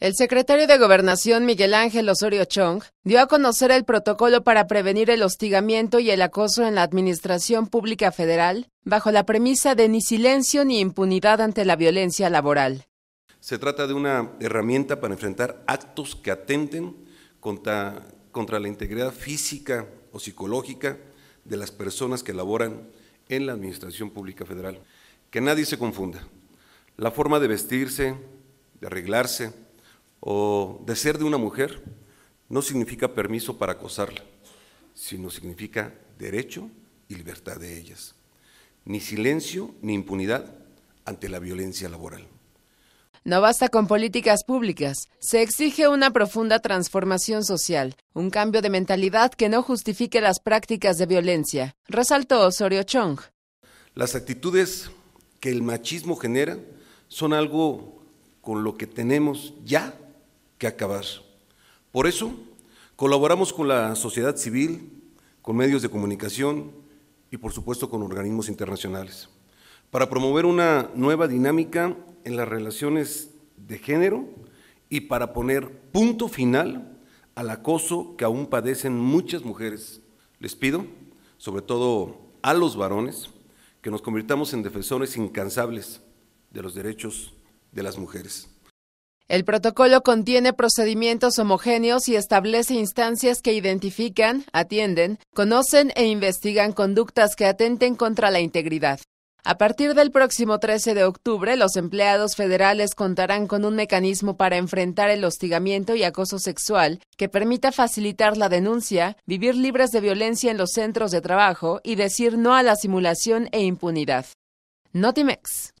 El secretario de Gobernación Miguel Ángel Osorio Chong dio a conocer el protocolo para prevenir el hostigamiento y el acoso en la Administración Pública Federal, bajo la premisa de ni silencio ni impunidad ante la violencia laboral. Se trata de una herramienta para enfrentar actos que atenten contra, la integridad física o psicológica de las personas que laboran en la Administración Pública Federal. Que nadie se confunda. La forma de vestirse, de arreglarse, o de ser de una mujer no significa permiso para acosarla, sino significa derecho y libertad de ellas. Ni silencio ni impunidad ante la violencia laboral. No basta con políticas públicas, se exige una profunda transformación social, un cambio de mentalidad que no justifique las prácticas de violencia, resaltó Osorio Chong. Las actitudes que el machismo genera son algo con lo que tenemos ya que acabar. Por eso, colaboramos con la sociedad civil, con medios de comunicación y, por supuesto, con organismos internacionales, para promover una nueva dinámica en las relaciones de género y para poner punto final al acoso que aún padecen muchas mujeres. Les pido, sobre todo a los varones, que nos convirtamos en defensores incansables de los derechos de las mujeres. El protocolo contiene procedimientos homogéneos y establece instancias que identifican, atienden, conocen e investigan conductas que atenten contra la integridad. A partir del próximo 13 de octubre, los empleados federales contarán con un mecanismo para enfrentar el hostigamiento y acoso sexual que permita facilitar la denuncia, vivir libres de violencia en los centros de trabajo y decir no a la simulación e impunidad. Notimex.